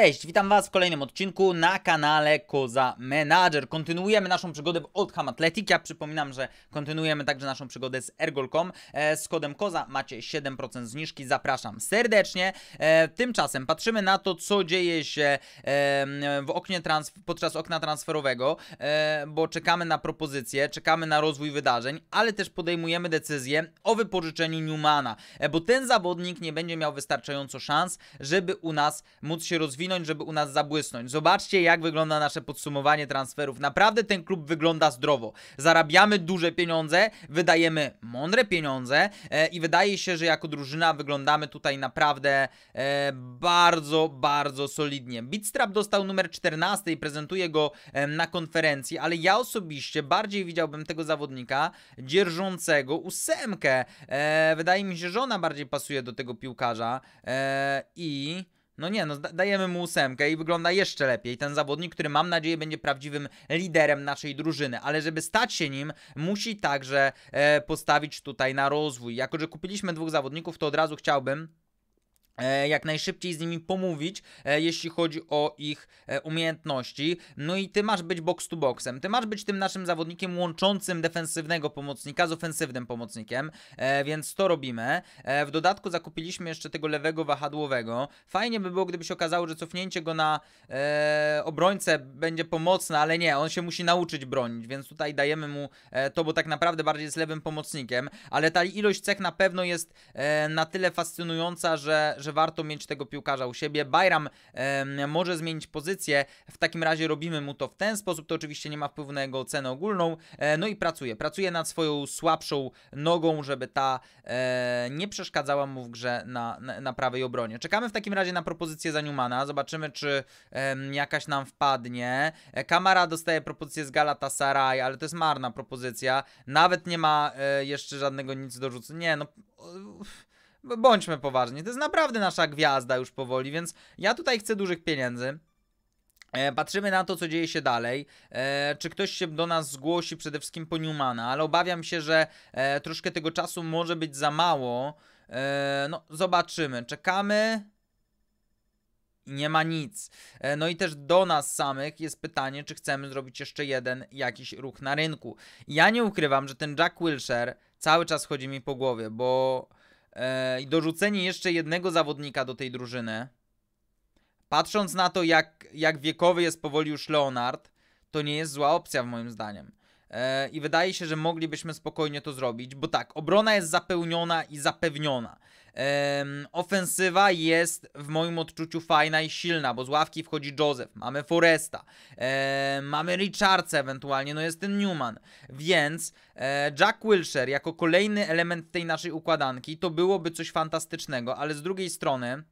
Cześć, witam Was w kolejnym odcinku na kanale Koza Manager. Kontynuujemy naszą przygodę w Oldham Athletic. Ja przypominam, że kontynuujemy także naszą przygodę z Ergol.com. E, z kodem Koza macie 7% zniżki. Zapraszam serdecznie. E, tymczasem patrzymy na to, co dzieje się e, w oknie podczas okna transferowego, bo czekamy na propozycje, czekamy na rozwój wydarzeń, ale też podejmujemy decyzję o wypożyczeniu Newmana, bo ten zawodnik nie będzie miał wystarczająco szans, żeby u nas móc się rozwijać rozwinąć, żeby u nas zabłysnąć. Zobaczcie, jak wygląda nasze podsumowanie transferów. Naprawdę ten klub wygląda zdrowo. Zarabiamy duże pieniądze, wydajemy mądre pieniądze e, i wydaje się, że jako drużyna wyglądamy tutaj naprawdę e, bardzo, bardzo solidnie. Bitstrap dostał numer 14 i prezentuje go e, na konferencji, ale ja osobiście bardziej widziałbym tego zawodnika dzierżącego ósemkę. E, wydaje mi się, że ona bardziej pasuje do tego piłkarza e, i no nie, no dajemy mu ósemkę i wygląda jeszcze lepiej. Ten zawodnik, który mam nadzieję będzie prawdziwym liderem naszej drużyny, ale żeby stać się nim, musi także e, postawić tutaj na rozwój. Jako, że kupiliśmy dwóch zawodników, to od razu chciałbym E, jak najszybciej z nimi pomówić, e, jeśli chodzi o ich e, umiejętności. No i ty masz być box to boxem. Ty masz być tym naszym zawodnikiem łączącym defensywnego pomocnika z ofensywnym pomocnikiem, więc to robimy. W dodatku zakupiliśmy jeszcze tego lewego wahadłowego. Fajnie by było, gdyby się okazało, że cofnięcie go na obrońcę będzie pomocne, ale nie, on się musi nauczyć bronić, więc tutaj dajemy mu to, bo tak naprawdę bardziej jest lewym pomocnikiem, ale ta ilość cech na pewno jest na tyle fascynująca, że że warto mieć tego piłkarza u siebie. Bayram e, może zmienić pozycję, w takim razie robimy mu to w ten sposób, to oczywiście nie ma wpływu na jego cenę ogólną, e, no i pracuje. Pracuje nad swoją słabszą nogą, żeby ta e, nie przeszkadzała mu w grze na, na, na, prawej obronie. Czekamy w takim razie na propozycję za Newmana, zobaczymy czy jakaś nam wpadnie. E, Kamara dostaje propozycję z Galatasaray, ale to jest marna propozycja, nawet nie ma e, jeszcze żadnego nic do rzucenia. Nie, no... Uff bądźmy poważni, to jest naprawdę nasza gwiazda już powoli, więc ja tutaj chcę dużych pieniędzy. E, patrzymy na to, co dzieje się dalej. E, czy ktoś się do nas zgłosi, przede wszystkim po Newmana, ale obawiam się, że e, troszkę tego czasu może być za mało. no, zobaczymy. Czekamy. Nie ma nic. No i też do nas samych jest pytanie, czy chcemy zrobić jeszcze jeden jakiś ruch na rynku. Ja nie ukrywam, że ten Jack Wilshire cały czas chodzi mi po głowie, bo E, i dorzucenie jeszcze jednego zawodnika do tej drużyny, patrząc na to, jak, jak wiekowy jest powoli już Leonard, to nie jest zła opcja, moim zdaniem. E, I wydaje się, że moglibyśmy spokojnie to zrobić, bo tak, obrona jest zapełniona i zapewniona. Um, ofensywa jest w moim odczuciu fajna i silna, bo z ławki wchodzi Joseph, mamy Foresta, mamy Richardsa ewentualnie, no jest ten Newman, więc e, Jack Wilshere jako kolejny element tej naszej układanki to byłoby coś fantastycznego, ale z drugiej strony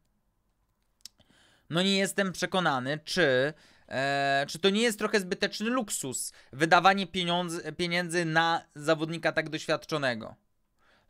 no nie jestem przekonany, czy Eee, czy to nie jest trochę zbyteczny luksus wydawanie pieniądz, pieniędzy na zawodnika tak doświadczonego?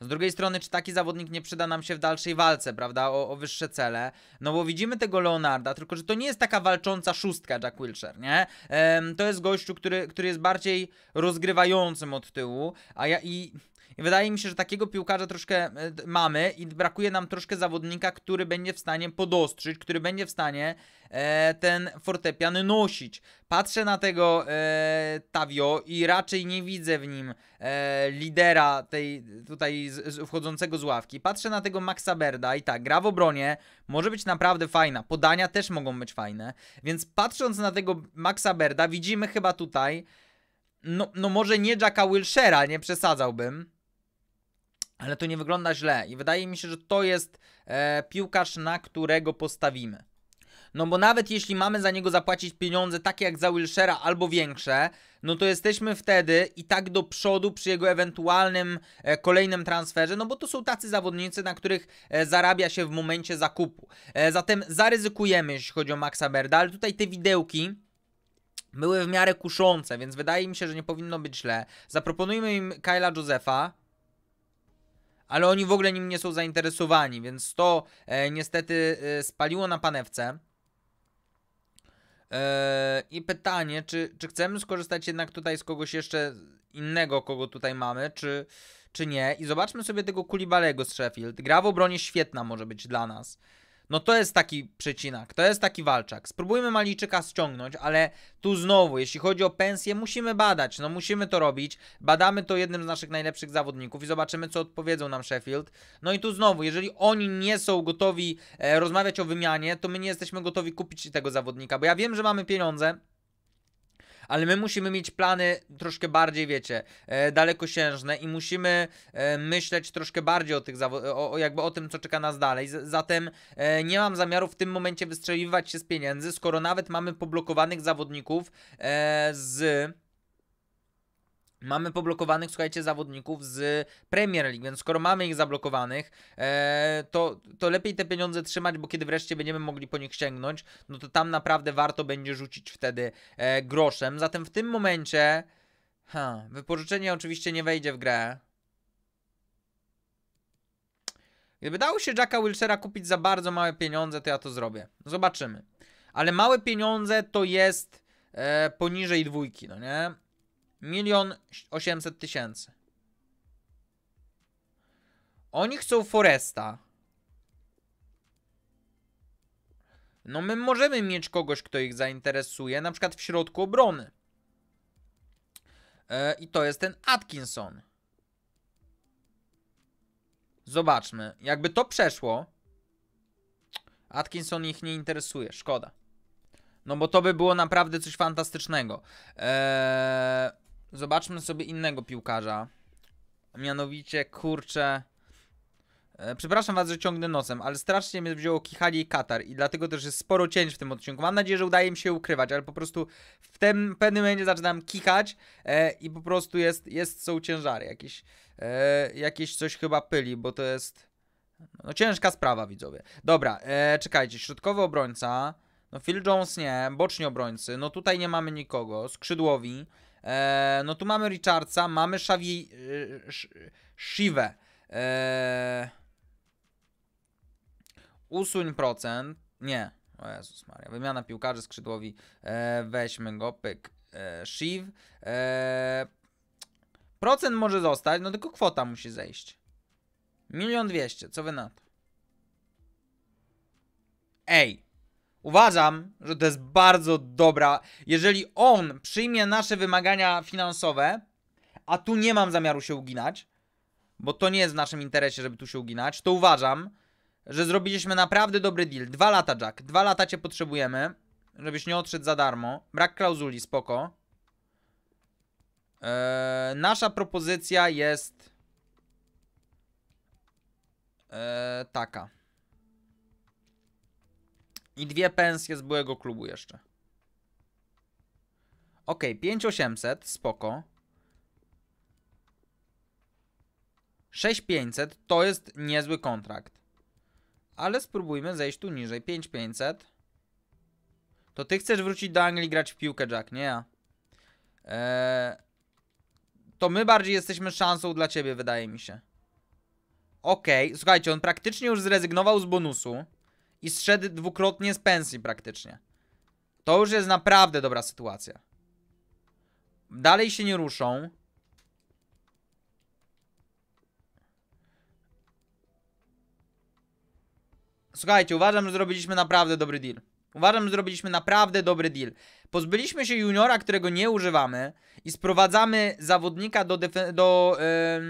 Z drugiej strony, czy taki zawodnik nie przyda nam się w dalszej walce, prawda, o, o, wyższe cele? No bo widzimy tego Leonarda, tylko że to nie jest taka walcząca szóstka Jack Wilshere, nie? Ehm, to jest gościu, który, który jest bardziej rozgrywającym od tyłu, a ja i i wydaje mi się, że takiego piłkarza troszkę e, mamy i brakuje nam troszkę zawodnika, który będzie w stanie podostrzyć, który będzie w stanie e, ten fortepian nosić. Patrzę na tego e, Tavio i raczej nie widzę w nim e, lidera tej tutaj z, z, wchodzącego z ławki. Patrzę na tego Maxa Berda i tak, gra w obronie może być naprawdę fajna. Podania też mogą być fajne. Więc patrząc na tego Maxa Berda, widzimy chyba tutaj no, no może nie Jacka Wilshera, nie przesadzałbym, ale to nie wygląda źle i wydaje mi się, że to jest e, piłkarz, na którego postawimy. No bo nawet jeśli mamy za niego zapłacić pieniądze takie jak za Wilshera albo większe, no to jesteśmy wtedy i tak do przodu przy jego ewentualnym e, kolejnym transferze, no bo to są tacy zawodnicy, na których e, zarabia się w momencie zakupu. E, zatem zaryzykujemy, jeśli chodzi o Maxa Berda, ale tutaj te widełki były w miarę kuszące, więc wydaje mi się, że nie powinno być źle. Zaproponujmy im Kyla Josefa, ale oni w ogóle nim nie są zainteresowani, więc to e, niestety e, spaliło na panewce. E, I pytanie, czy, czy chcemy skorzystać jednak tutaj z kogoś jeszcze innego, kogo tutaj mamy, czy, czy nie. I zobaczmy sobie tego Kulibalego z Sheffield. Gra w obronie świetna może być dla nas. No to jest taki przecinak, to jest taki walczak. Spróbujmy Malijczyka ściągnąć, ale tu znowu, jeśli chodzi o pensję, musimy badać, no musimy to robić. Badamy to jednym z naszych najlepszych zawodników i zobaczymy, co odpowiedzą nam Sheffield. No i tu znowu, jeżeli oni nie są gotowi e, rozmawiać o wymianie, to my nie jesteśmy gotowi kupić tego zawodnika, bo ja wiem, że mamy pieniądze, ale my musimy mieć plany troszkę bardziej, wiecie, e, dalekosiężne i musimy e, myśleć troszkę bardziej o tych o, o, jakby o tym, co czeka nas dalej. Z zatem e, nie mam zamiaru w tym momencie wystrzeliwać się z pieniędzy, skoro nawet mamy poblokowanych zawodników e, z Mamy poblokowanych, słuchajcie, zawodników z Premier League, więc skoro mamy ich zablokowanych, e, to, to lepiej te pieniądze trzymać, bo kiedy wreszcie będziemy mogli po nich sięgnąć, no to tam naprawdę warto będzie rzucić wtedy e, groszem. Zatem w tym momencie ha, wypożyczenie oczywiście nie wejdzie w grę. Gdyby dało się Jacka Wilshera kupić za bardzo małe pieniądze, to ja to zrobię. Zobaczymy. Ale małe pieniądze to jest e, poniżej dwójki, no nie? Milion osiemset tysięcy. Oni chcą Foresta. No my możemy mieć kogoś, kto ich zainteresuje, na przykład w środku obrony. E, I to jest ten Atkinson. Zobaczmy. Jakby to przeszło, Atkinson ich nie interesuje. Szkoda. No bo to by było naprawdę coś fantastycznego. Eee... Zobaczmy sobie innego piłkarza. Mianowicie, kurczę... E, przepraszam was, że ciągnę nosem, ale strasznie mnie wzięło Kichali i Katar i dlatego też jest sporo cięć w tym odcinku. Mam nadzieję, że udaje mi się ukrywać, ale po prostu w tym pewnym momencie zaczynam kichać e, i po prostu jest, jest są ciężary. Jakieś, e, jakieś coś chyba pyli, bo to jest no, ciężka sprawa, widzowie. Dobra, e, czekajcie, środkowy obrońca, no Phil Jones nie, boczni obrońcy, no tutaj nie mamy nikogo, skrzydłowi, E, no tu mamy Richardsa, mamy Szawi... Shivę. E, e, usuń procent. Nie. O Jezus Maria. Wymiana piłkarzy skrzydłowi. Eee, weźmy go, pyk. Shiv. procent może zostać, no tylko kwota musi zejść. Milion dwieście. Co wy na to? Ej. Uważam, że to jest bardzo dobra. Jeżeli on przyjmie nasze wymagania finansowe, a tu nie mam zamiaru się uginać, bo to nie jest w naszym interesie, żeby tu się uginać, to uważam, że zrobiliśmy naprawdę dobry deal. Dwa lata, Jack. Dwa lata cię potrzebujemy, żebyś nie odszedł za darmo. Brak klauzuli, spoko. Eee, nasza propozycja jest eee, taka. I dwie pensje z byłego klubu jeszcze. Ok, 5800, spoko. 6500 to jest niezły kontrakt. Ale spróbujmy zejść tu niżej. 5500. To ty chcesz wrócić do Anglii grać w piłkę, Jack, nie ja. Eee, to my bardziej jesteśmy szansą dla ciebie, wydaje mi się. Okej, okay. słuchajcie, on praktycznie już zrezygnował z bonusu i zszedł dwukrotnie z pensji praktycznie. To już jest naprawdę dobra sytuacja. Dalej się nie ruszą. Słuchajcie, uważam, że zrobiliśmy naprawdę dobry deal. Uważam, że zrobiliśmy naprawdę dobry deal. Pozbyliśmy się juniora, którego nie używamy i sprowadzamy zawodnika do, do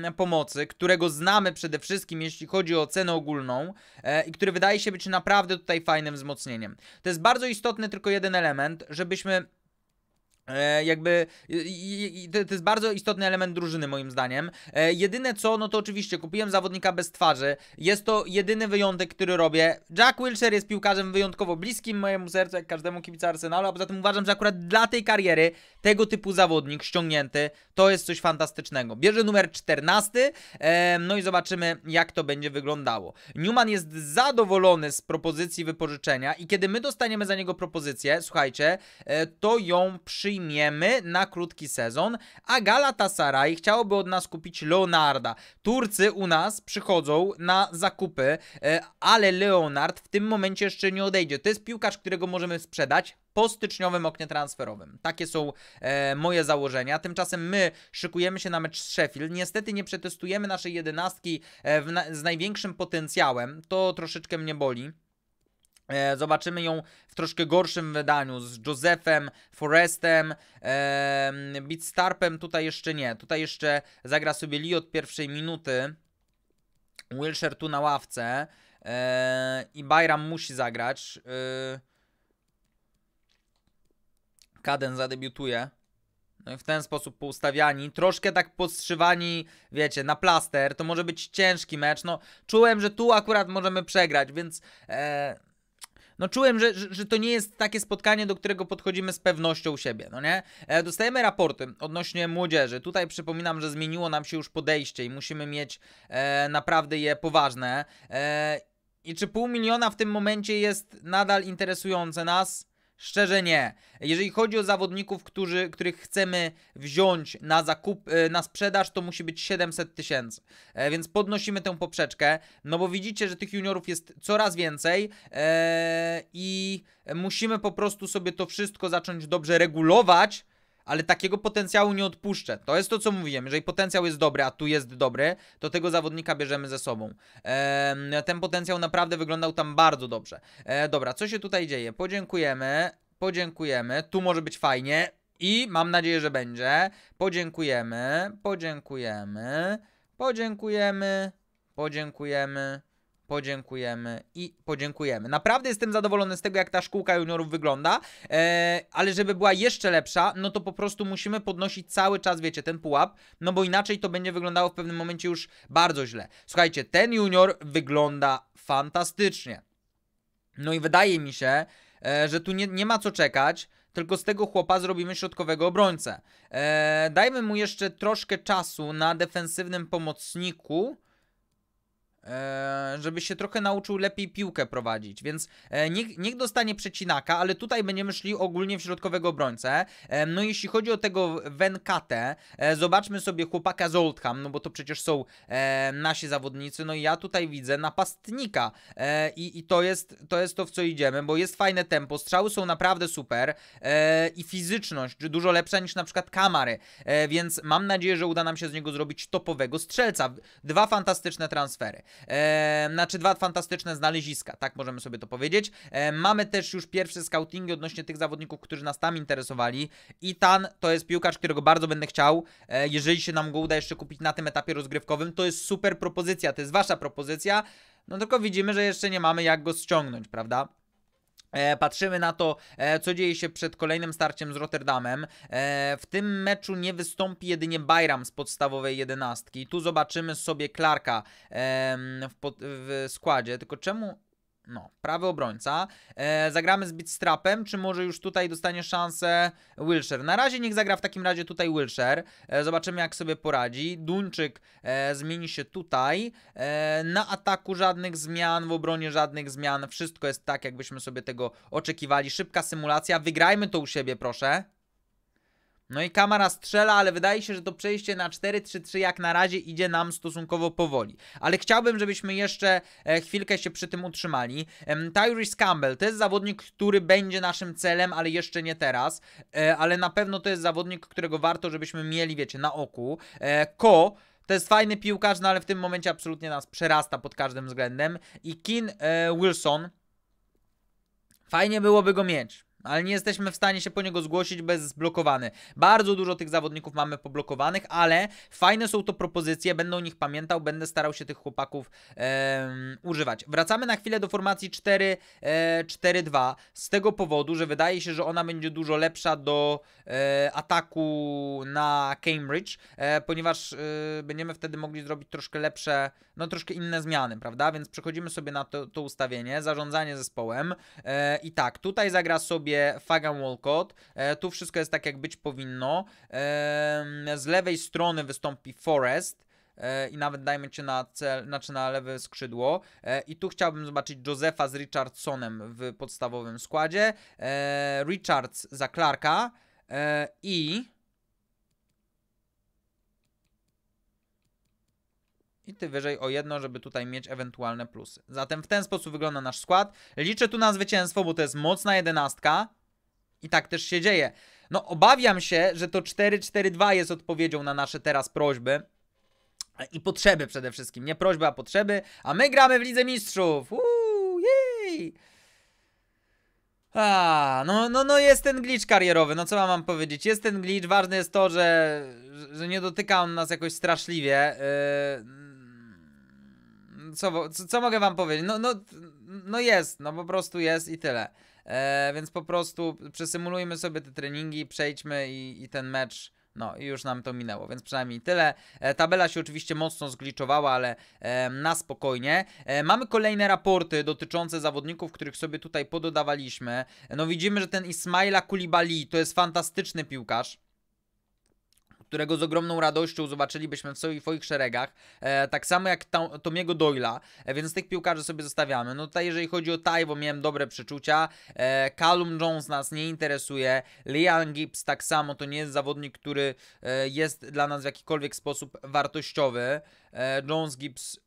e, pomocy, którego znamy przede wszystkim, jeśli chodzi o cenę ogólną e, i który wydaje się być naprawdę tutaj fajnym wzmocnieniem. To jest bardzo istotny tylko jeden element, żebyśmy E, jakby to, jest bardzo istotny element drużyny moim zdaniem. E, jedyne co, no to oczywiście kupiłem zawodnika bez twarzy. Jest to jedyny wyjątek, który robię. Jack Wilshere jest piłkarzem wyjątkowo bliskim mojemu sercu, jak każdemu kibica Arsenalu, a poza tym uważam, że akurat dla tej kariery tego typu zawodnik ściągnięty to jest coś fantastycznego. Bierze numer 14, e, no i zobaczymy jak to będzie wyglądało. Newman jest zadowolony z propozycji wypożyczenia i kiedy my dostaniemy za niego propozycję, słuchajcie, to ją przyjmie przyjmiemy na krótki sezon, a Galatasaray chciałoby od nas kupić Leonarda. Turcy u nas przychodzą na zakupy, e, ale Leonard w tym momencie jeszcze nie odejdzie. To jest piłkarz, którego możemy sprzedać, po styczniowym oknie transferowym. Takie są e, moje założenia. Tymczasem my szykujemy się na mecz z Sheffield. Niestety nie przetestujemy naszej jedenastki e, na z największym potencjałem. To troszeczkę mnie boli. E, zobaczymy ją w troszkę gorszym wydaniu z Josephem, Forestem, Bitstarpem. Beatstarpem. Tutaj jeszcze nie. Tutaj jeszcze zagra sobie Lee od pierwszej minuty. Wilshere tu na ławce e, i Bayram musi zagrać. E, Kaden zadebiutuje. No i w ten sposób poustawiani, troszkę tak podstrzywani, wiecie, na plaster. To może być ciężki mecz. No, czułem, że tu akurat możemy przegrać, więc... E, no czułem, że, że, to nie jest takie spotkanie, do którego podchodzimy z pewnością siebie, no nie? E, dostajemy raporty odnośnie młodzieży. Tutaj przypominam, że zmieniło nam się już podejście i musimy mieć e, naprawdę je poważne. E, I czy pół miliona w tym momencie jest nadal interesujące nas? Szczerze nie. Jeżeli chodzi o zawodników, którzy, których chcemy wziąć na zakup, e, na sprzedaż, to musi być 700 tysięcy. E, więc podnosimy tę poprzeczkę, no bo widzicie, że tych juniorów jest coraz więcej e, i musimy po prostu sobie to wszystko zacząć dobrze regulować, ale takiego potencjału nie odpuszczę. To jest to, co mówiłem. Jeżeli potencjał jest dobry, a tu jest dobry, to tego zawodnika bierzemy ze sobą. Eee, ten potencjał naprawdę wyglądał tam bardzo dobrze. Eee, dobra, co się tutaj dzieje? Podziękujemy, podziękujemy. Tu może być fajnie i mam nadzieję, że będzie. Podziękujemy, podziękujemy, podziękujemy, podziękujemy podziękujemy i podziękujemy. Naprawdę jestem zadowolony z tego, jak ta szkółka juniorów wygląda, e, ale żeby była jeszcze lepsza, no to po prostu musimy podnosić cały czas, wiecie, ten pułap, no bo inaczej to będzie wyglądało w pewnym momencie już bardzo źle. Słuchajcie, ten junior wygląda fantastycznie. No i wydaje mi się, e, że tu nie, nie ma co czekać, tylko z tego chłopa zrobimy środkowego obrońcę. E, dajmy mu jeszcze troszkę czasu na defensywnym pomocniku, E, żeby się trochę nauczył lepiej piłkę prowadzić, więc e, niech, niech dostanie przecinaka, ale tutaj będziemy szli ogólnie w środkowego obrońcę. E, no jeśli chodzi o tego Venkatę, zobaczmy sobie chłopaka z Oldham, no bo to przecież są nasi zawodnicy, no i ja tutaj widzę napastnika i, i to, jest, to jest to, w co idziemy, bo jest fajne tempo, strzały są naprawdę super i fizyczność dużo lepsza niż na przykład Kamary, więc mam nadzieję, że uda nam się z niego zrobić topowego strzelca. Dwa fantastyczne transfery. E, znaczy dwa fantastyczne znaleziska, tak możemy sobie to powiedzieć. E, mamy też już pierwsze scoutingi odnośnie tych zawodników, którzy nas tam interesowali. I Itan to jest piłkarz, którego bardzo będę chciał. E, jeżeli się nam go uda jeszcze kupić na tym etapie rozgrywkowym, to jest super propozycja, to jest wasza propozycja. No tylko widzimy, że jeszcze nie mamy jak go ściągnąć, prawda? E, patrzymy na to, e, co dzieje się przed kolejnym starciem z Rotterdamem. E, w tym meczu nie wystąpi jedynie Bayram z podstawowej jedenastki. Tu zobaczymy sobie Clarka w, składzie. Tylko czemu no, prawy obrońca. E, zagramy z Bitstrapem, czy może już tutaj dostanie szansę Wilsher. Na razie niech zagra w takim razie tutaj Wilsher, e, zobaczymy jak sobie poradzi. Duńczyk e, zmieni się tutaj. E, na ataku żadnych zmian, w obronie żadnych zmian. Wszystko jest tak, jakbyśmy sobie tego oczekiwali. Szybka symulacja. Wygrajmy to u siebie, proszę. No i kamera strzela, ale wydaje się, że to przejście na 4-3-3 jak na razie idzie nam stosunkowo powoli. Ale chciałbym, żebyśmy jeszcze e, chwilkę się przy tym utrzymali. Tyrese Campbell to jest zawodnik, który będzie naszym celem, ale jeszcze nie teraz. E, ale na pewno to jest zawodnik, którego warto, żebyśmy mieli, wiecie, na oku. E, Ko to jest fajny piłkarz, no ale w tym momencie absolutnie nas przerasta pod każdym względem. I Kin Wilson. Fajnie byłoby go mieć ale nie jesteśmy w stanie się po niego zgłosić bez zblokowany. Bardzo dużo tych zawodników mamy poblokowanych, ale fajne są to propozycje, będę o nich pamiętał, będę starał się tych chłopaków e, używać. Wracamy na chwilę do formacji 4-4-2 e, z tego powodu, że wydaje się, że ona będzie dużo lepsza do e, ataku na Cambridge, e, ponieważ e, będziemy wtedy mogli zrobić troszkę lepsze, no troszkę inne zmiany, prawda? Więc przechodzimy sobie na to, to ustawienie, zarządzanie zespołem i tak, tutaj zagra sobie atakuje Fagan Walcott. E, tu wszystko jest tak, jak być powinno. E, z lewej strony wystąpi Forest e, i nawet dajmy cię na cel, znaczy na lewe skrzydło. I tu chciałbym zobaczyć Josefa z Richardsonem w podstawowym składzie. Richards za Clarka i i ty wyżej o jedno, żeby tutaj mieć ewentualne plusy. Zatem w ten sposób wygląda nasz skład. Liczę tu na zwycięstwo, bo to jest mocna jedenastka i tak też się dzieje. No obawiam się, że to 4-4-2 jest odpowiedzią na nasze teraz prośby. I potrzeby przede wszystkim. Nie prośby, a potrzeby. A my gramy w Lidze Mistrzów. Uuu, jej! A, no, no, no jest ten glitch karierowy, no co mam, powiedzieć, jest ten glitch, ważne jest to, że, że nie dotyka on nas jakoś straszliwie, yy, co, co mogę wam powiedzieć? No, no, no jest, no po prostu jest i tyle. E, więc po prostu przesymulujmy sobie te treningi, przejdźmy i, i ten mecz. No i już nam to minęło, więc przynajmniej tyle. E, tabela się oczywiście mocno zgliczowała, ale e, na spokojnie. E, mamy kolejne raporty dotyczące zawodników, których sobie tutaj pododawaliśmy. E, no widzimy, że ten Ismaila Kulibali to jest fantastyczny piłkarz którego z ogromną radością zobaczylibyśmy w swoich szeregach, e, tak samo jak ta, Tomiego Doyla, e, więc tych piłkarzy sobie zostawiamy. No tutaj jeżeli chodzi o Tajwo, miałem dobre przeczucia, e, Callum Jones nas nie interesuje, Liam Gibbs tak samo, to nie jest zawodnik, który e, jest dla nas w jakikolwiek sposób wartościowy. E, Jones, Gibbs,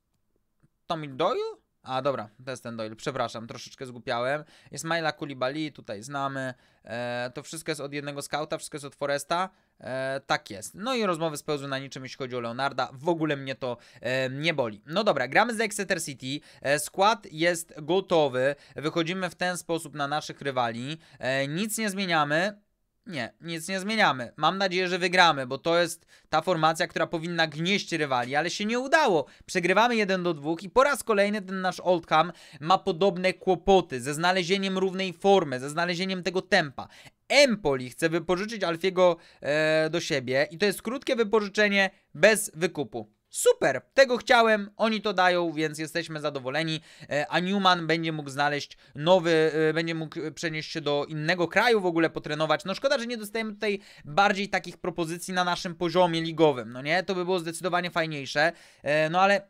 Tommy Doyle? A dobra, to jest ten Doyle, przepraszam, troszeczkę zgłupiałem. Jest Maila Kulibali, tutaj znamy. E, to wszystko jest od jednego skauta, wszystko jest od Foresta. E, tak jest. No i rozmowy spełzły na niczym, jeśli chodzi o Leonarda. W ogóle mnie to e, nie boli. No dobra, gramy z Exeter City. E, skład jest gotowy. Wychodzimy w ten sposób na naszych rywali. E, nic nie zmieniamy. Nie, nic nie zmieniamy. Mam nadzieję, że wygramy, bo to jest ta formacja, która powinna gnieść rywali, ale się nie udało. Przegrywamy 1 do 2 i po raz kolejny ten nasz Oldham ma podobne kłopoty ze znalezieniem równej formy, ze znalezieniem tego tempa. Empoli chce wypożyczyć Alfiego e, do siebie i to jest krótkie wypożyczenie bez wykupu. Super, tego chciałem, oni to dają, więc jesteśmy zadowoleni, e, a Newman będzie mógł znaleźć nowy, e, będzie mógł e, przenieść się do innego kraju w ogóle, potrenować. No szkoda, że nie dostajemy tutaj bardziej takich propozycji na naszym poziomie ligowym, no nie? To by było zdecydowanie fajniejsze, no ale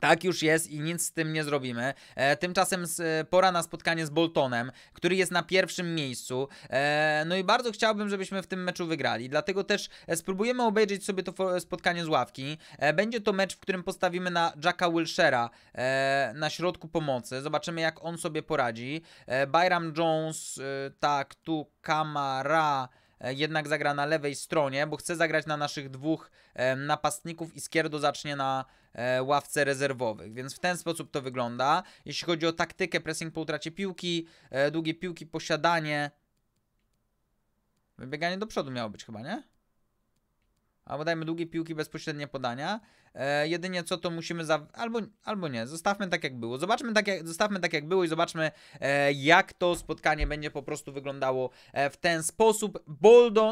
tak już jest i nic z tym nie zrobimy. E, tymczasem z, e, pora na spotkanie z Boltonem, który jest na pierwszym miejscu. E, no i bardzo chciałbym, żebyśmy w tym meczu wygrali. Dlatego też e, spróbujemy obejrzeć sobie to e, spotkanie z ławki. będzie to mecz, w którym postawimy na Jacka Wilshera na środku pomocy. Zobaczymy, jak on sobie poradzi. Byram Jones, tak, tu Kamara. E, jednak zagra na lewej stronie, bo chce zagrać na naszych dwóch e, napastników i Skierdo zacznie na e, ławce rezerwowych, więc w ten sposób to wygląda. Jeśli chodzi o taktykę, pressing po utracie piłki, długie piłki, posiadanie, wybieganie do przodu miało być chyba, nie? albo dajmy długie piłki, bezpośrednie podania. E, jedynie co to musimy za... albo, albo nie, zostawmy tak jak było. Zobaczmy tak jak, zostawmy tak jak było i zobaczmy e, jak to spotkanie będzie po prostu wyglądało e, w ten sposób.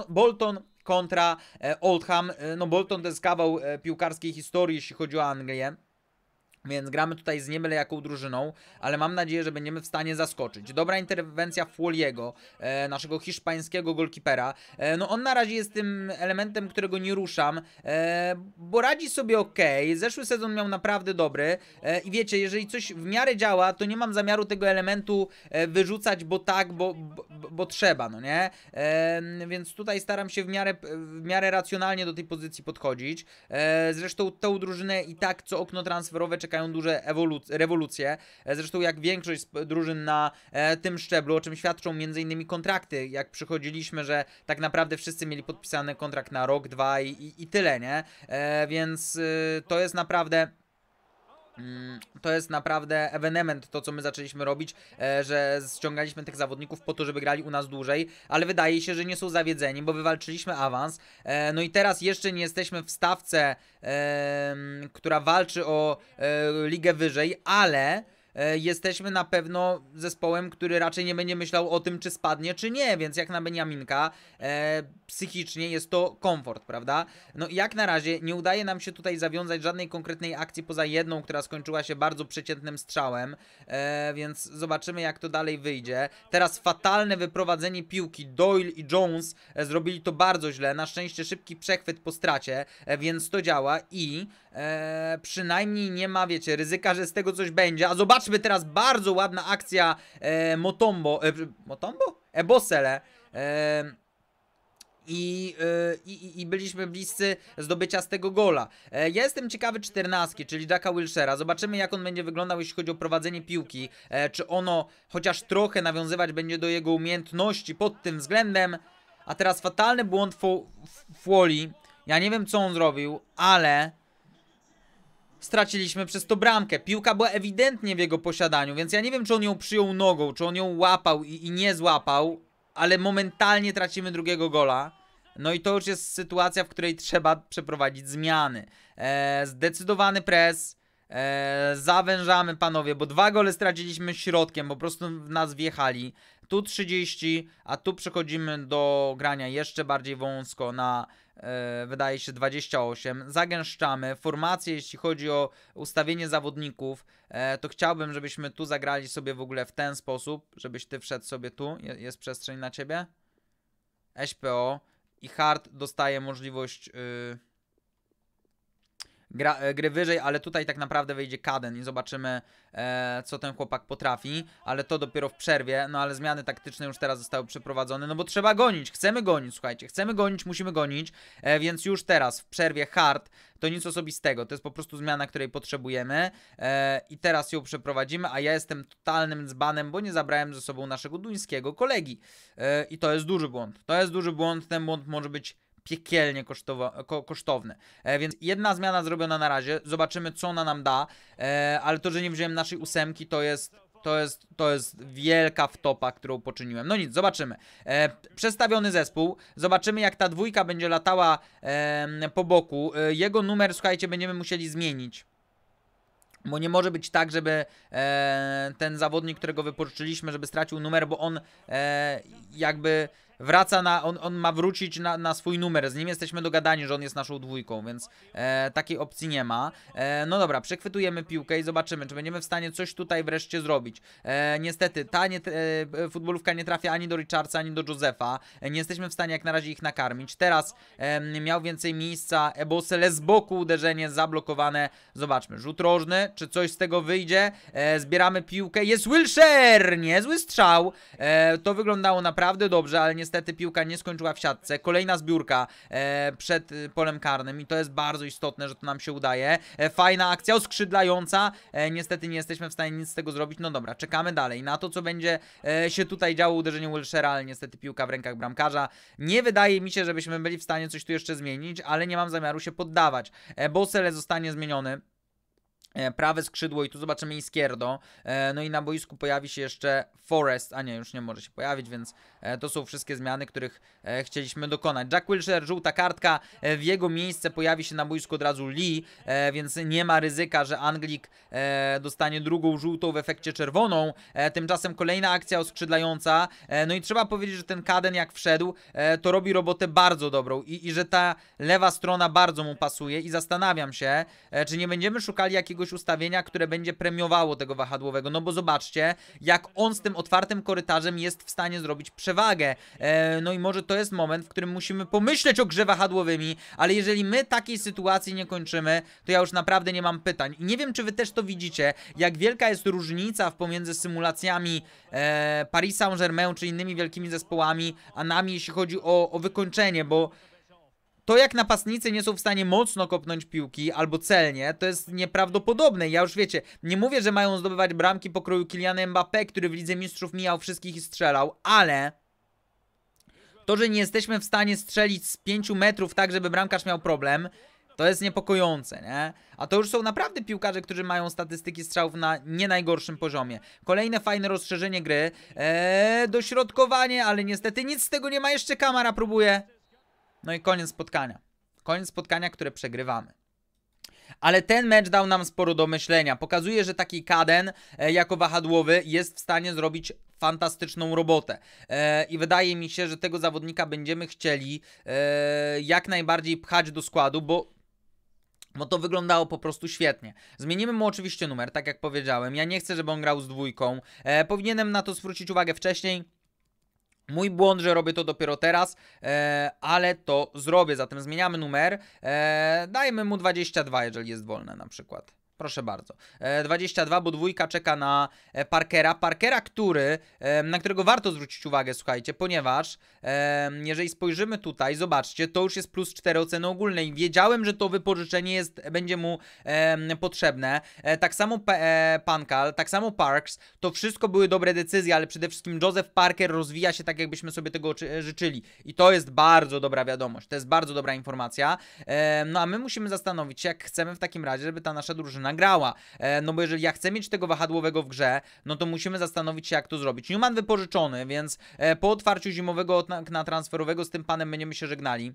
Bolton kontra e, Oldham. E, no Bolton to jest kawał e, piłkarskiej historii, jeśli chodzi o Anglię. Więc gramy tutaj z niebyle jaką drużyną, ale mam nadzieję, że będziemy w stanie zaskoczyć. Dobra interwencja Fuoliego, e, naszego hiszpańskiego golkipera. E, no on na razie jest tym elementem, którego nie ruszam, e, bo radzi sobie ok. Zeszły sezon miał naprawdę dobry e, i wiecie, jeżeli coś w miarę działa, to nie mam zamiaru tego elementu e, wyrzucać, bo tak, bo, bo, bo trzeba, no nie? E, więc tutaj staram się w miarę, w miarę racjonalnie do tej pozycji podchodzić. zresztą tą drużynę i tak co okno transferowe czeka czekają duże rewolucje. E, zresztą jak większość drużyn na e, tym szczeblu, o czym świadczą m.in. kontrakty, jak przychodziliśmy, że tak naprawdę wszyscy mieli podpisany kontrakt na rok, dwa i, i, i tyle, nie? E, więc y, to jest naprawdę Mm, to jest naprawdę ewenement to, co my zaczęliśmy robić, e, że ściągaliśmy tych zawodników po to, żeby grali u nas dłużej, ale wydaje się, że nie są zawiedzeni, bo wywalczyliśmy awans. E, no i teraz jeszcze nie jesteśmy w stawce, która walczy o e, ligę wyżej, ale E, jesteśmy na pewno zespołem, który raczej nie będzie myślał o tym, czy spadnie, czy nie, więc jak na Beniaminka e, psychicznie jest to komfort, prawda? No jak na razie nie udaje nam się tutaj zawiązać żadnej konkretnej akcji poza jedną, która skończyła się bardzo przeciętnym strzałem, e, więc zobaczymy jak to dalej wyjdzie. Teraz fatalne wyprowadzenie piłki, Doyle i Jones zrobili to bardzo źle, na szczęście szybki przechwyt po stracie, więc to działa i przynajmniej nie ma, wiecie, ryzyka, że z tego coś będzie, a zobacz Zobaczmy teraz bardzo ładna akcja e, Motombo, e, Motombo? Ebosele. E, e, i, i, I byliśmy bliscy zdobycia z tego gola. E, ja jestem ciekawy czternastki, czyli Jacka Wilshera. Zobaczymy, jak on będzie wyglądał, jeśli chodzi o prowadzenie piłki. E, czy ono chociaż trochę nawiązywać będzie do jego umiejętności pod tym względem. A teraz fatalny błąd Fuoli. Ja nie wiem, co on zrobił, ale straciliśmy przez to bramkę. Piłka była ewidentnie w jego posiadaniu, więc ja nie wiem, czy on ją przyjął nogą, czy on ją łapał i, i nie złapał, ale momentalnie tracimy drugiego gola. No i to już jest sytuacja, w której trzeba przeprowadzić zmiany. E, zdecydowany pres. E, zawężamy panowie, bo dwa gole straciliśmy środkiem, po prostu w nas wjechali. Tu 30, a tu przechodzimy do grania jeszcze bardziej wąsko na E, wydaje się 28. Zagęszczamy formację, jeśli chodzi o ustawienie zawodników, e, to chciałbym, żebyśmy tu zagrali sobie w ogóle w ten sposób, żebyś ty wszedł sobie tu, jest przestrzeń na ciebie. SPO i Hard dostaje możliwość... Yy gra, e, gry wyżej, ale tutaj tak naprawdę wyjdzie Kaden i zobaczymy, e, co ten chłopak potrafi, ale to dopiero w przerwie, no ale zmiany taktyczne już teraz zostały przeprowadzone, no bo trzeba gonić, chcemy gonić, słuchajcie, chcemy gonić, musimy gonić, e, więc już teraz w przerwie hard, to nic osobistego, to jest po prostu zmiana, której potrzebujemy e, i teraz ją przeprowadzimy, a ja jestem totalnym dzbanem, bo nie zabrałem ze sobą naszego duńskiego kolegi e, i to jest duży błąd, to jest duży błąd, ten błąd może być piekielnie kosztowne. więc jedna zmiana zrobiona na razie, zobaczymy co ona nam da, e, ale to, że nie wziąłem naszej ósemki to jest to jest, to jest wielka wtopa, którą poczyniłem. No nic, zobaczymy. E, przestawiony zespół. Zobaczymy, jak ta dwójka będzie latała e, po boku. E, jego numer, słuchajcie, będziemy musieli zmienić. Bo nie może być tak, żeby e, ten zawodnik, którego wypożyczyliśmy, żeby stracił numer, bo on e, jakby wraca na, on, on ma wrócić na, na, swój numer, z nim jesteśmy dogadani, że on jest naszą dwójką, więc e, takiej opcji nie ma. E, no dobra, przechwytujemy piłkę i zobaczymy, czy będziemy w stanie coś tutaj wreszcie zrobić. E, niestety, ta nie, e, futbolówka nie trafia ani do Richardsa, ani do Josefa, e, nie jesteśmy w stanie jak na razie ich nakarmić. Teraz e, miał więcej miejsca Ebosele z boku, uderzenie zablokowane, zobaczmy, rzut rożny, czy coś z tego wyjdzie, zbieramy piłkę, jest Wilshere, niezły strzał, to wyglądało naprawdę dobrze, ale niestety niestety piłka nie skończyła w siatce. Kolejna zbiórka e, przed e, polem karnym i to jest bardzo istotne, że to nam się udaje. E, fajna akcja oskrzydlająca. niestety nie jesteśmy w stanie nic z tego zrobić. No dobra, czekamy dalej na to, co będzie się tutaj działo uderzenie Wilshera, ale niestety piłka w rękach bramkarza. Nie wydaje mi się, żebyśmy byli w stanie coś tu jeszcze zmienić, ale nie mam zamiaru się poddawać. E, Bosele zostanie zmieniony. E, prawe skrzydło i tu zobaczymy Iskierdo. E, no i na boisku pojawi się jeszcze Forest, a nie, już nie może się pojawić, więc e, to są wszystkie zmiany, których chcieliśmy dokonać. Jack Wilshere, żółta kartka, w jego miejsce pojawi się na boisku od razu Lee, więc nie ma ryzyka, że Anglik dostanie drugą żółtą w efekcie czerwoną. Tymczasem kolejna akcja oskrzydlająca. No i trzeba powiedzieć, że ten Kaden jak wszedł, to robi robotę bardzo dobrą i, i że ta lewa strona bardzo mu pasuje i zastanawiam się, czy nie będziemy szukali jakiegoś jakiegoś ustawienia, które będzie premiowało tego wahadłowego. No bo zobaczcie, jak on z tym otwartym korytarzem jest w stanie zrobić przewagę. E, no i może to jest moment, w którym musimy pomyśleć o grze wahadłowymi, ale jeżeli my takiej sytuacji nie kończymy, to ja już naprawdę nie mam pytań. I nie wiem, czy wy też to widzicie, jak wielka jest różnica pomiędzy symulacjami e, Paris Saint-Germain czy innymi wielkimi zespołami, a nami, jeśli chodzi o, o wykończenie, bo to jak napastnicy nie są w stanie mocno kopnąć piłki albo celnie, to jest nieprawdopodobne. Ja już wiecie, nie mówię, że mają zdobywać bramki pokroju Kiliany Mbappé, który w Lidze Mistrzów mijał wszystkich i strzelał, ale to, że nie jesteśmy w stanie strzelić z 5 metrów tak, żeby bramkarz miał problem, to jest niepokojące, nie? A to już są naprawdę piłkarze, którzy mają statystyki strzałów na nie najgorszym poziomie. Kolejne fajne rozszerzenie gry. Eee, dośrodkowanie, ale niestety nic z tego nie ma. Jeszcze kamera próbuje. No i koniec spotkania. Koniec spotkania, które przegrywamy. Ale ten mecz dał nam sporo do myślenia. Pokazuje, że taki Kaden e, jako wahadłowy jest w stanie zrobić fantastyczną robotę. E, I wydaje mi się, że tego zawodnika będziemy chcieli e, jak najbardziej pchać do składu, bo. Bo to wyglądało po prostu świetnie. Zmienimy mu oczywiście numer, tak jak powiedziałem. Ja nie chcę, żeby on grał z dwójką. E, powinienem na to zwrócić uwagę wcześniej. Mój błąd, że robię to dopiero teraz, e, ale to zrobię. Zatem zmieniamy numer. E, dajmy mu 22, jeżeli jest wolne na przykład. Proszę bardzo. 22, e, bo dwójka czeka na e, Parkera. Parkera, który, na którego warto zwrócić uwagę, słuchajcie, ponieważ jeżeli spojrzymy tutaj, zobaczcie, to już jest plus 4 oceny ogólnej. Wiedziałem, że to wypożyczenie jest, będzie mu potrzebne. E, tak samo Pankal, tak samo Parks, to wszystko były dobre decyzje, ale przede wszystkim Joseph Parker rozwija się tak, jakbyśmy sobie tego życzyli. I to jest bardzo dobra wiadomość, to jest bardzo dobra informacja. No a my musimy zastanowić się, jak chcemy w takim razie, żeby ta nasza drużyna nagrała. E, no bo jeżeli ja chcę mieć tego wahadłowego w grze, no to musimy zastanowić się, jak to zrobić. Newman wypożyczony, więc e, po otwarciu zimowego okna transferowego z tym panem będziemy się żegnali.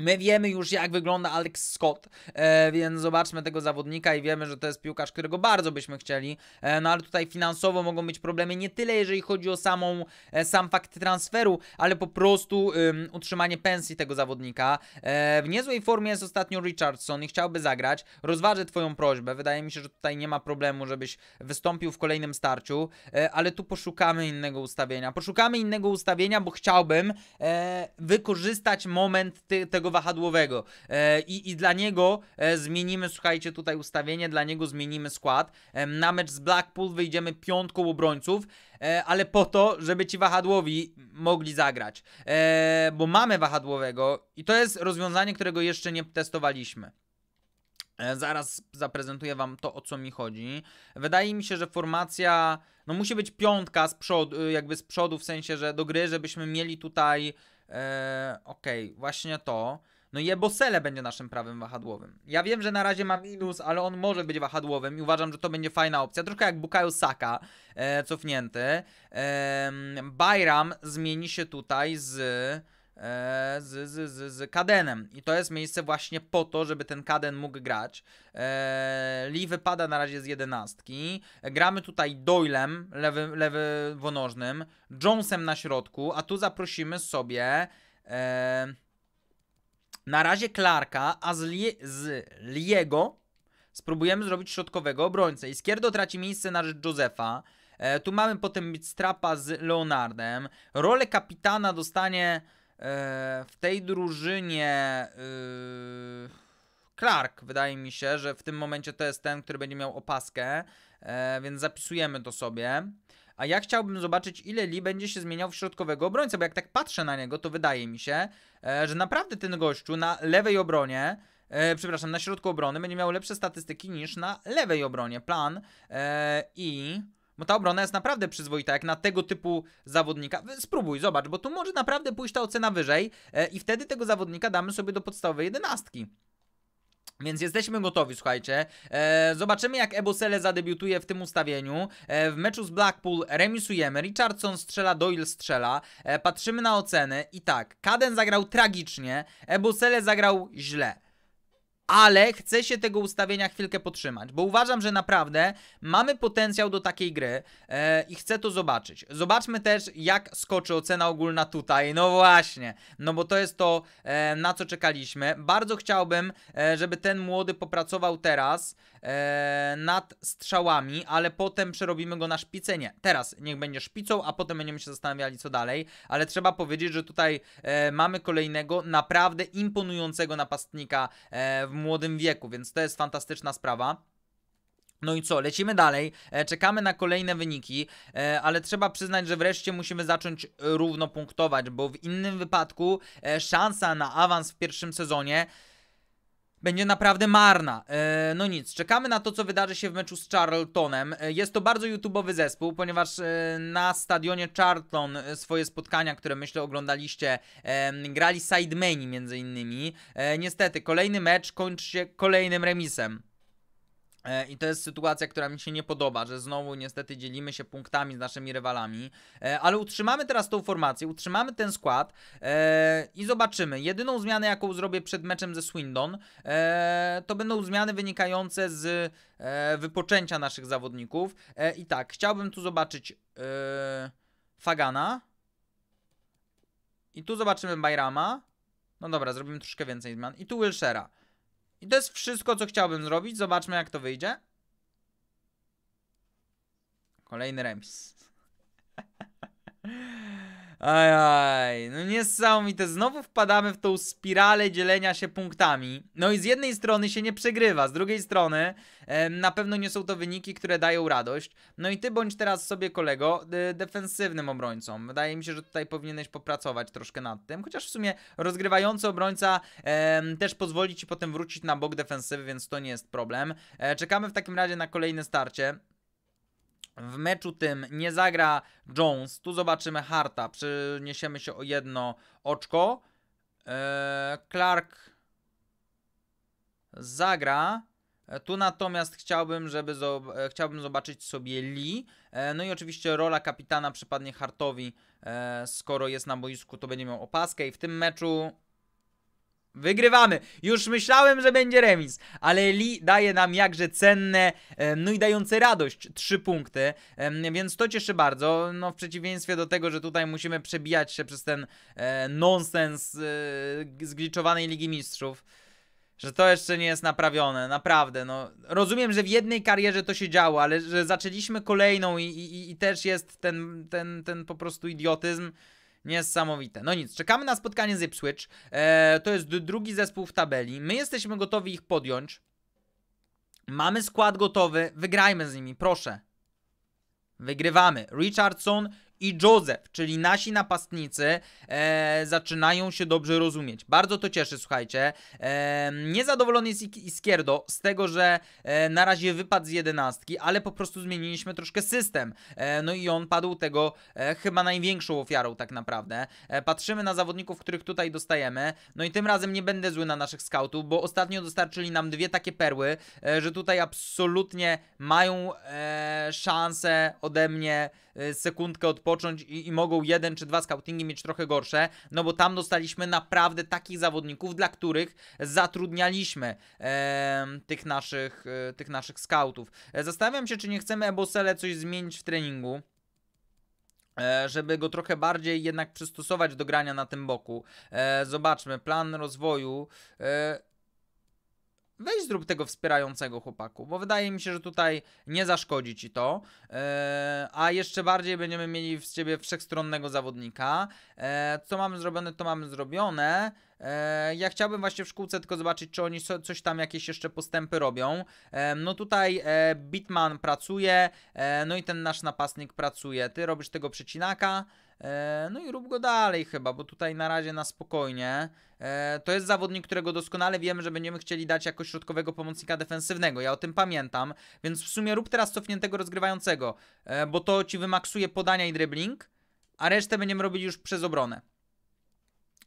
My wiemy już, jak wygląda Alex Scott, e, więc zobaczmy tego zawodnika i wiemy, że to jest piłkarz, którego bardzo byśmy chcieli. E, no ale tutaj finansowo mogą być problemy nie tyle, jeżeli chodzi o samą, e, sam fakt transferu, ale po prostu utrzymanie pensji tego zawodnika. E, w niezłej formie jest ostatnio Richardson i chciałby zagrać. Rozważę Twoją prośbę. Wydaje mi się, że tutaj nie ma problemu, żebyś wystąpił w kolejnym starciu, e, ale tu poszukamy innego ustawienia. Poszukamy innego ustawienia, bo chciałbym e, wykorzystać moment tego lewego wahadłowego. E, I, I dla niego e, zmienimy, słuchajcie, tutaj ustawienie, dla niego zmienimy skład. E, na mecz z Blackpool wyjdziemy piątką obrońców ale po to, żeby ci wahadłowi mogli zagrać. E, bo mamy wahadłowego i to jest rozwiązanie, którego jeszcze nie testowaliśmy. zaraz zaprezentuję wam to, o co mi chodzi. Wydaje mi się, że formacja, no musi być piątka z przodu, jakby z przodu, w sensie, że do gry, żebyśmy mieli tutaj OK, e, Okej, okay, właśnie to. No Jebosele będzie naszym prawym wahadłowym. Ja wiem, że na razie ma minus, ale on może być wahadłowym i uważam, że to będzie fajna opcja. Troszkę jak Bukayo Saka, e, cofnięty. E, Bayram zmieni się tutaj z... E, z, z, z, z Kadenem. I to jest miejsce właśnie po to, żeby ten Kaden mógł grać. E, Lee wypada na razie z jedenastki. Gramy tutaj Doylem, lewy, lewy wonożnym, Jonesem na środku, a tu zaprosimy sobie e, na razie Clarka, a z, Lie z Liego spróbujemy zrobić środkowego obrońcę. Skierdo traci miejsce na rzecz Josefa. E, tu mamy potem Strapa z Leonardem. Rolę kapitana dostanie E, w tej drużynie y, Clark, wydaje mi się, że w tym momencie to jest ten, który będzie miał opaskę, e, więc zapisujemy to sobie. A ja chciałbym zobaczyć, ile Lee będzie się zmieniał w środkowego obrońcę, bo jak tak patrzę na niego, to wydaje mi się, e, że naprawdę ten gościu na lewej obronie przepraszam, na środku obrony będzie miał lepsze statystyki niż na lewej obronie. Plan i bo no ta obrona jest naprawdę przyzwoita, jak na tego typu zawodnika. Spróbuj, zobacz, bo tu może naprawdę pójść ta ocena wyżej e, i wtedy tego zawodnika damy sobie do podstawowej jedenastki. Więc jesteśmy gotowi, słuchajcie. E, zobaczymy, jak Ebosele zadebiutuje w tym ustawieniu. E, w meczu z Blackpool remisujemy. Richardson strzela, Doyle strzela. E, patrzymy na oceny i tak, Kaden zagrał tragicznie, Ebosele zagrał źle ale chcę się tego ustawienia chwilkę potrzymać, bo uważam, że naprawdę mamy potencjał do takiej gry e, i chcę to zobaczyć. Zobaczmy też, jak skoczy ocena ogólna tutaj. No właśnie, no bo to jest to, e, na co czekaliśmy. Bardzo chciałbym, e, żeby ten młody popracował teraz e, nad strzałami, ale potem przerobimy go na szpicę. Nie, teraz niech będzie szpicą, a potem będziemy się zastanawiali, co dalej. Ale trzeba powiedzieć, że tutaj e, mamy kolejnego naprawdę imponującego napastnika e, w młodym wieku, więc to jest fantastyczna sprawa. No i co, lecimy dalej, e, czekamy na kolejne wyniki, e, ale trzeba przyznać, że wreszcie musimy zacząć równo punktować, bo w innym wypadku e, szansa na awans w pierwszym sezonie będzie naprawdę marna. E, no nic, czekamy na to, co wydarzy się w meczu z Charltonem. E, jest to bardzo YouTubeowy zespół, ponieważ e, na stadionie Charlton swoje spotkania, które myślę oglądaliście, grali Sidemeni między innymi. niestety, kolejny mecz kończy się kolejnym remisem. E, I to jest sytuacja, która mi się nie podoba, że znowu niestety dzielimy się punktami z naszymi rywalami, e, ale utrzymamy teraz tą formację, utrzymamy ten skład e, i zobaczymy. Jedyną zmianę, jaką zrobię przed meczem ze Swindon, to będą zmiany wynikające z wypoczęcia naszych zawodników. I tak, chciałbym tu zobaczyć Fagana i tu zobaczymy Bayrama. No dobra, zrobimy troszkę więcej zmian. I tu Wilshera. I to jest wszystko, co chciałbym zrobić. Zobaczmy, jak to wyjdzie. Kolejny remis. Ajaj, no niesamowite, znowu wpadamy w tą spiralę dzielenia się punktami. No i z jednej strony się nie przegrywa, z drugiej strony e, na pewno nie są to wyniki, które dają radość. No i ty bądź teraz sobie kolego y, defensywnym obrońcą. Wydaje mi się, że tutaj powinieneś popracować troszkę nad tym, chociaż w sumie rozgrywający obrońca e, też pozwoli ci potem wrócić na bok defensywy, więc to nie jest problem. E, czekamy w takim razie na kolejne starcie. W meczu tym nie zagra Jones. Tu zobaczymy Harta. Przeniesiemy się o jedno oczko. E, Clark zagra. E, tu natomiast chciałbym, żeby zo e, chciałbym zobaczyć sobie Lee. No i oczywiście rola kapitana przypadnie Hartowi. Skoro jest na boisku, to będzie miał opaskę. I w tym meczu Wygrywamy. Już myślałem, że będzie remis, ale Lee daje nam jakże cenne, no i dające radość trzy punkty, więc to cieszy bardzo, no w przeciwieństwie do tego, że tutaj musimy przebijać się przez ten e, nonsens e, zgliczowanej Ligi Mistrzów że to jeszcze nie jest naprawione, naprawdę, no. Rozumiem, że w jednej karierze to się działo, ale że zaczęliśmy kolejną i, i, i też jest ten, ten, ten po prostu idiotyzm, Niesamowite. No nic, czekamy na spotkanie z Ipswich. E, to jest drugi zespół w tabeli. My jesteśmy gotowi ich podjąć. Mamy skład gotowy, wygrajmy z nimi, proszę. Wygrywamy. Richardson, i Joseph, czyli nasi napastnicy, e, zaczynają się dobrze rozumieć. Bardzo to cieszy, słuchajcie. E, niezadowolony jest Iskierdo z tego, że e, na razie wypadł z jedenastki, ale po prostu zmieniliśmy troszkę system. E, no i on padł tego e, chyba największą ofiarą tak naprawdę. E, patrzymy na zawodników, których tutaj dostajemy. No i tym razem nie będę zły na naszych skautów, bo ostatnio dostarczyli nam dwie takie perły, że tutaj absolutnie mają szansę ode mnie Y, sekundkę odpocząć i, i mogą jeden czy dwa scoutingi mieć trochę gorsze, no bo tam dostaliśmy naprawdę takich zawodników, dla których zatrudnialiśmy e, tych, naszych, e, tych naszych scoutów. E, zastanawiam się, czy nie chcemy Ebosele coś zmienić w treningu e, żeby go trochę bardziej jednak przystosować do grania na tym boku. E, zobaczmy, plan rozwoju weź zrób tego wspierającego chłopaku, bo wydaje mi się, że tutaj nie zaszkodzi ci to, e, a jeszcze bardziej będziemy mieli z ciebie wszechstronnego zawodnika. E, co mamy zrobione, to mamy zrobione. E, ja chciałbym właśnie w szkółce tylko zobaczyć, czy oni coś tam jakieś jeszcze postępy robią. No tutaj Bitman pracuje, no i ten nasz napastnik pracuje. Ty robisz tego przecinaka, no i rób go dalej chyba, bo tutaj na razie na spokojnie. E, to jest zawodnik, którego doskonale wiemy, że będziemy chcieli dać jako środkowego pomocnika defensywnego. Ja o tym pamiętam, więc w sumie rób teraz cofniętego rozgrywającego, e, bo to ci wymaksuje podania i dribbling, a resztę będziemy robić już przez obronę.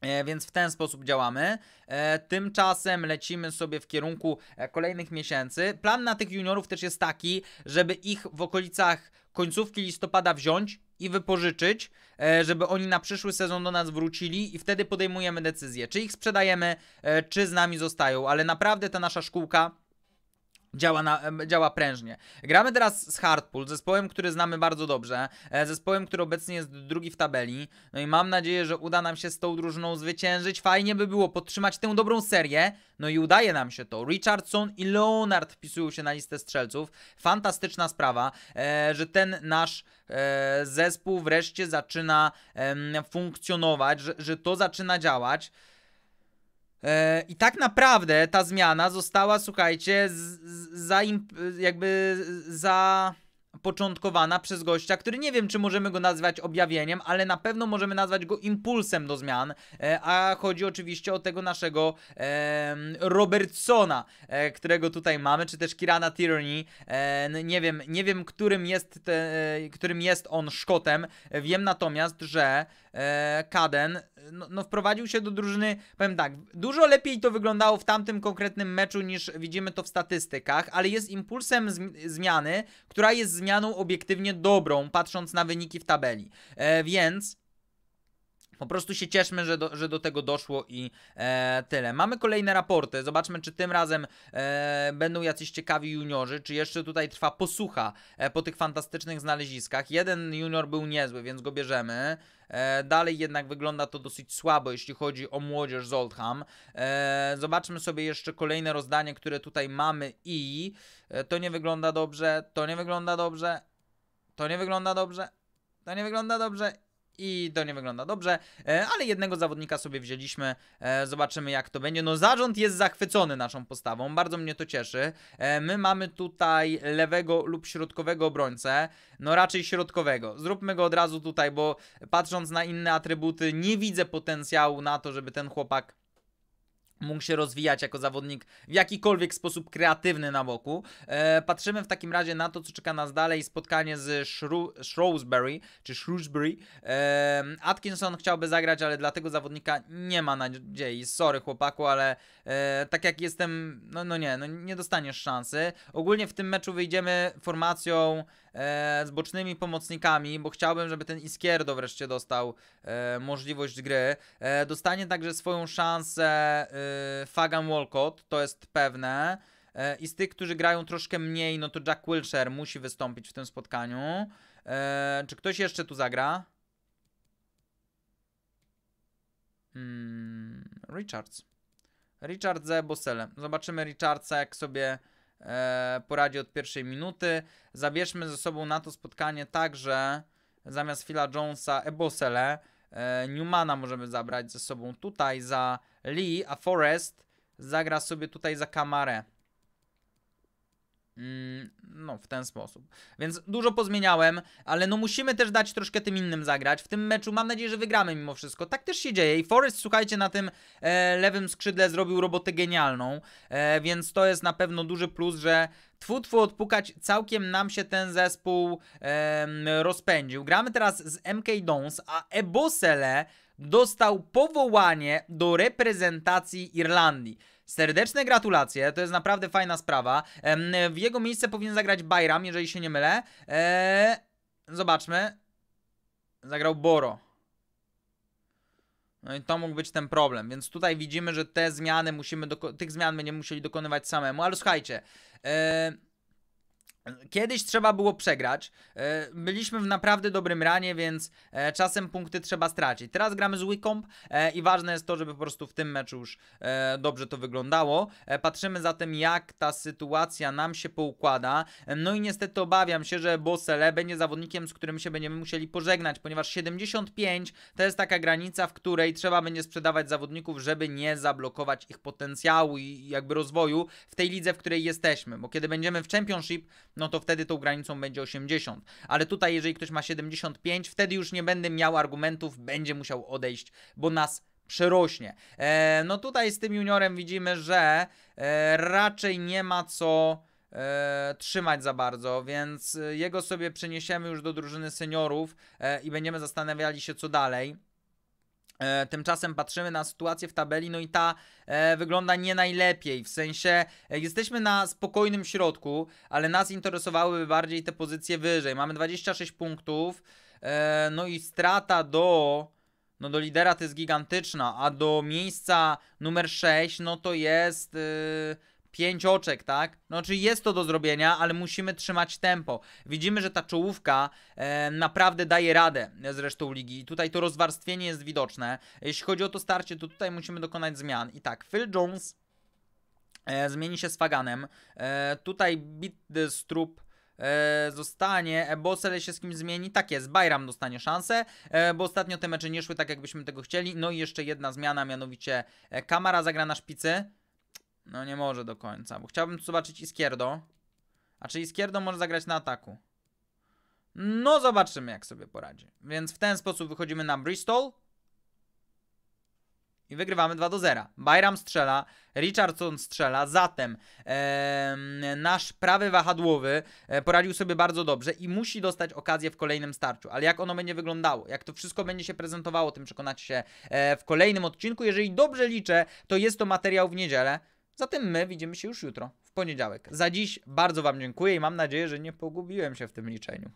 E, więc w ten sposób działamy. E, tymczasem lecimy sobie w kierunku e, kolejnych miesięcy. Plan na tych juniorów też jest taki, żeby ich w okolicach końcówki listopada wziąć i wypożyczyć, żeby oni na przyszły sezon do nas wrócili i wtedy podejmujemy decyzję, czy ich sprzedajemy, czy z nami zostają. Ale naprawdę ta nasza szkółka Działa, na, działa prężnie. Gramy teraz z Hardpool, zespołem, który znamy bardzo dobrze, e, zespołem, który obecnie jest drugi w tabeli. No i mam nadzieję, że uda nam się z tą drużyną zwyciężyć. Fajnie by było podtrzymać tę dobrą serię. No i udaje nam się to. Richardson i Leonard wpisują się na listę strzelców. Fantastyczna sprawa, e, że ten nasz e, zespół wreszcie zaczyna funkcjonować, że, że to zaczyna działać. E, I tak naprawdę ta zmiana została, słuchajcie, z, z, za jakby zapoczątkowana przez gościa, który nie wiem, czy możemy go nazwać objawieniem, ale na pewno możemy nazwać go impulsem do zmian. E, a chodzi oczywiście o tego naszego e, Robertsona, e, którego tutaj mamy, czy też Kirana Tierney. E, nie wiem, nie wiem, którym jest, te, e, którym jest on Szkotem. Wiem natomiast, że Kaden no, no, wprowadził się do drużyny, powiem tak, dużo lepiej to wyglądało w tamtym konkretnym meczu niż widzimy to w statystykach, ale jest impulsem zmiany, która jest zmianą obiektywnie dobrą, patrząc na wyniki w tabeli. E, więc po prostu się cieszmy, że do, że do tego doszło i e, tyle. Mamy kolejne raporty. Zobaczmy, czy tym razem e, będą jacyś ciekawi juniorzy, czy jeszcze tutaj trwa posłucha e, po tych fantastycznych znaleziskach. Jeden junior był niezły, więc go bierzemy. E, dalej jednak wygląda to dosyć słabo, jeśli chodzi o młodzież z Oldham. E, zobaczmy sobie jeszcze kolejne rozdanie, które tutaj mamy i e, to nie wygląda dobrze, to nie wygląda dobrze, to nie wygląda dobrze, to nie wygląda dobrze i to nie wygląda dobrze, e, ale jednego zawodnika sobie wzięliśmy, e, zobaczymy jak to będzie. No zarząd jest zachwycony naszą postawą, bardzo mnie to cieszy. E, my mamy tutaj lewego lub środkowego obrońcę, no raczej środkowego. Zróbmy go od razu tutaj, bo patrząc na inne atrybuty nie widzę potencjału na to, żeby ten chłopak mógł się rozwijać jako zawodnik w jakikolwiek sposób kreatywny na boku. E, patrzymy w takim razie na to, co czeka nas dalej. Spotkanie z Shrewsbury, czy Shrewsbury. E, Atkinson chciałby zagrać, ale dla tego zawodnika nie ma nadziei. Sorry chłopaku, ale e, tak jak jestem, no, no nie, no nie dostaniesz szansy. Ogólnie w tym meczu wyjdziemy formacją e, z bocznymi pomocnikami, bo chciałbym, żeby ten Iskierdo wreszcie dostał e, możliwość gry. E, dostanie także swoją szansę e, Fagan Walcott, to jest pewne. E, I z tych, którzy grają troszkę mniej, no to Jack Wilshere musi wystąpić w tym spotkaniu. E, czy ktoś jeszcze tu zagra? Hmm, Richards. Richard ze Bosele. Zobaczymy Richardsa, jak sobie E, poradzi od pierwszej minuty. Zabierzmy ze sobą na to spotkanie także zamiast Phila Jonesa Ebosele, e, Newmana możemy zabrać ze sobą tutaj za Lee, a Forrest zagra sobie tutaj za Kamarę. Mm, no, w ten sposób. Więc dużo pozmieniałem, ale no musimy też dać troszkę tym innym zagrać. W tym meczu mam nadzieję, że wygramy mimo wszystko. Tak też się dzieje i Forest, słuchajcie, na tym e, lewym skrzydle zrobił robotę genialną, e, więc to jest na pewno duży plus, że twu twu odpukać całkiem nam się ten zespół e, rozpędził. Gramy teraz z MK Dons, a Ebosele dostał powołanie do reprezentacji Irlandii. Serdeczne gratulacje, to jest naprawdę fajna sprawa. W jego miejsce powinien zagrać Bayram, jeżeli się nie mylę. E, zobaczmy. Zagrał Boro. No i to mógł być ten problem, więc tutaj widzimy, że te zmiany musimy, tych zmian będziemy musieli dokonywać samemu, ale słuchajcie, eee, Kiedyś trzeba było przegrać. E, byliśmy w naprawdę dobrym ranie, więc e, czasem punkty trzeba stracić. Teraz gramy z Wicomp e, i ważne jest to, żeby po prostu w tym meczu już dobrze to wyglądało. Patrzymy zatem, jak ta sytuacja nam się poukłada. No i niestety obawiam się, że Bosele będzie zawodnikiem, z którym się będziemy musieli pożegnać, ponieważ 75 to jest taka granica, w której trzeba będzie sprzedawać zawodników, żeby nie zablokować ich potencjału i jakby rozwoju w tej lidze, w której jesteśmy. Bo kiedy będziemy w Championship, no to wtedy tą granicą będzie 80. Ale tutaj, jeżeli ktoś ma 75, wtedy już nie będę miał argumentów, będzie musiał odejść, bo nas przerośnie. E, no tutaj z tym juniorem widzimy, że e, raczej nie ma co e, trzymać za bardzo, więc e, jego sobie przeniesiemy już do drużyny seniorów e, i będziemy zastanawiali się co dalej. E, tymczasem patrzymy na sytuację w tabeli, no i ta e, wygląda nie najlepiej. W sensie e, jesteśmy na spokojnym środku, ale nas interesowałyby bardziej te pozycje wyżej. Mamy 26 punktów, e, no i strata do, no do lidera to jest gigantyczna, a do miejsca numer 6, no to jest. E, pięć oczek, tak? No czyli jest to do zrobienia, ale musimy trzymać tempo. Widzimy, że ta czołówka e, naprawdę daje radę z resztą ligi. I tutaj to rozwarstwienie jest widoczne. Jeśli chodzi o to starcie, to tutaj musimy dokonać zmian. I tak, Phil Jones e, zmieni się z Faganem. E, tutaj Bit Strup e, zostanie, bo się z kim zmieni. Tak jest, Bayram dostanie szansę, e, bo ostatnio te mecze nie szły tak, jakbyśmy tego chcieli. No i jeszcze jedna zmiana, mianowicie e, Kamara zagra na szpicy. No nie może do końca, bo chciałbym tu zobaczyć Iskierdo. A czy Iskierdo może zagrać na ataku? No zobaczymy jak sobie poradzi. Więc w ten sposób wychodzimy na Bristol. I wygrywamy 2 do 0. Bayram strzela, Richardson strzela, zatem e, nasz prawy wahadłowy e, poradził sobie bardzo dobrze i musi dostać okazję w kolejnym starciu. Ale jak ono będzie wyglądało, jak to wszystko będzie się prezentowało, tym przekonacie się e, w kolejnym odcinku. Jeżeli dobrze liczę, to jest to materiał w niedzielę. Zatem my widzimy się już jutro, w poniedziałek. Za dziś bardzo Wam dziękuję i mam nadzieję, że nie pogubiłem się w tym liczeniu.